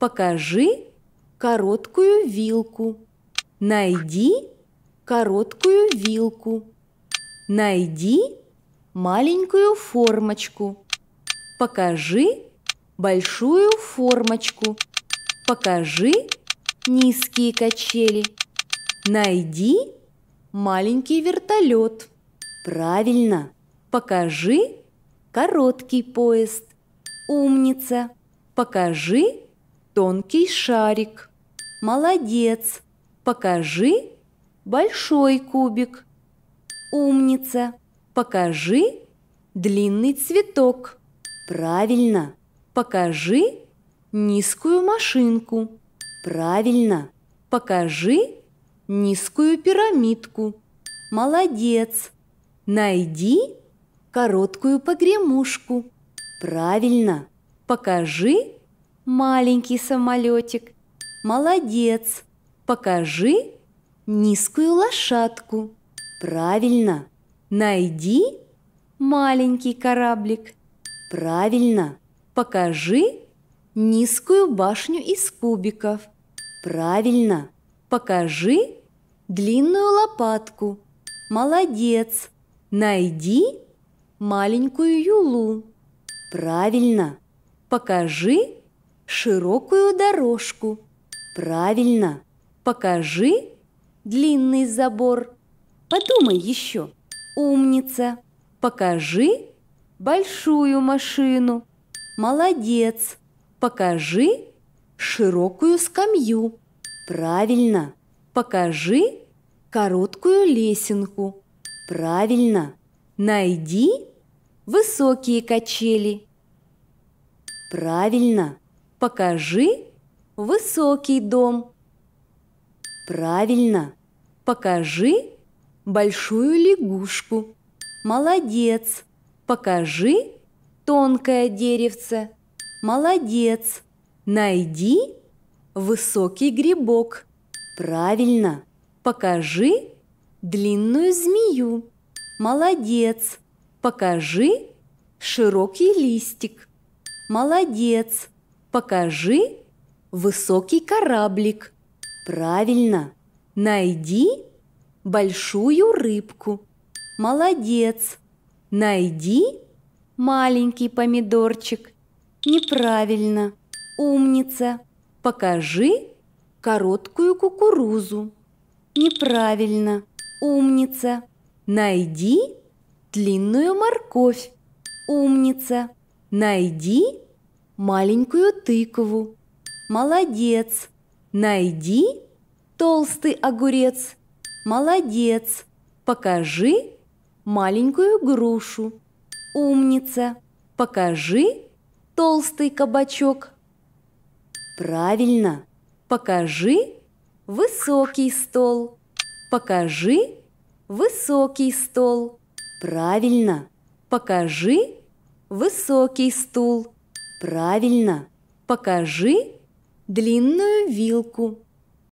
Покажи короткую вилку. Найди короткую вилку. Найди маленькую формочку. Покажи большую формочку. Покажи низкие качели. Найди маленький вертолет. Правильно. Покажи короткий поезд. Умница. Покажи Тонкий шарик. Молодец. Покажи большой кубик. Умница. Покажи длинный цветок. Правильно. Покажи низкую машинку. Правильно. Покажи низкую пирамидку. Молодец. Найди короткую погремушку. Правильно. Покажи Маленький самолетик. Молодец. Покажи низкую лошадку. Правильно. Найди маленький кораблик. Правильно. Покажи низкую башню из кубиков. Правильно. Покажи длинную лопатку. Молодец. Найди маленькую юлу. Правильно. Покажи широкую дорожку. Правильно. Покажи длинный забор. Подумай еще. Умница. Покажи большую машину. Молодец. Покажи широкую скамью. Правильно. Покажи короткую лесенку. Правильно. Найди высокие качели. Правильно. Покажи высокий дом. Правильно. Покажи большую лягушку. Молодец. Покажи тонкое деревце. Молодец. Найди высокий грибок. Правильно. Покажи длинную змею. Молодец. Покажи широкий листик. Молодец. Покажи высокий кораблик. Правильно. Найди большую рыбку. Молодец. Найди маленький помидорчик. Неправильно. Умница. Покажи короткую кукурузу. Неправильно. Умница. Найди длинную морковь. Умница. Найди маленькую тыкву. Молодец! Найди толстый огурец. Молодец! Покажи маленькую грушу. Умница! Покажи толстый кабачок. Правильно! Покажи высокий стол. Покажи высокий стол. Правильно! Покажи высокий стул. Правильно, покажи длинную вилку.